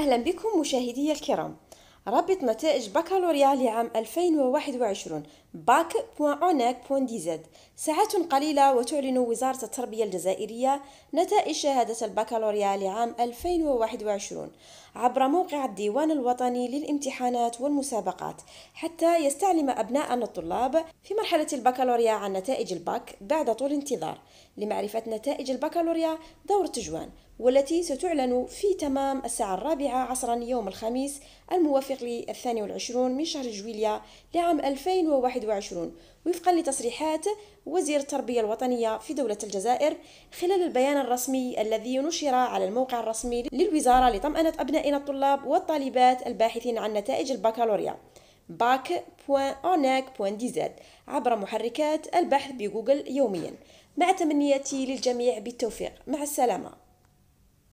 أهلا بكم مشاهدي الكرام رابط نتائج بكالوريا لعام 2021 باك.عناك.dz ساعات قليلة وتعلن وزارة التربية الجزائرية نتائج شهادة البكالوريا لعام 2021 عبر موقع الديوان الوطني للامتحانات والمسابقات حتى يستعلم أبناءنا الطلاب في مرحلة البكالوريا عن نتائج الباك بعد طول انتظار لمعرفة نتائج البكالوريا دور تجوان والتي ستعلن في تمام الساعة الرابعة عصرا يوم الخميس الموافق للثاني والعشرون من شهر جويليا لعام 2021 وفقا لتصريحات وزير التربية الوطنية في دولة الجزائر خلال البيان الرسمي الذي نشر على الموقع الرسمي للوزارة لطمأنة أبنائنا الطلاب والطالبات الباحثين عن نتائج البكالوريا bac.onac.dz عبر محركات البحث بجوجل يوميا مع تمنياتي للجميع بالتوفيق مع السلامه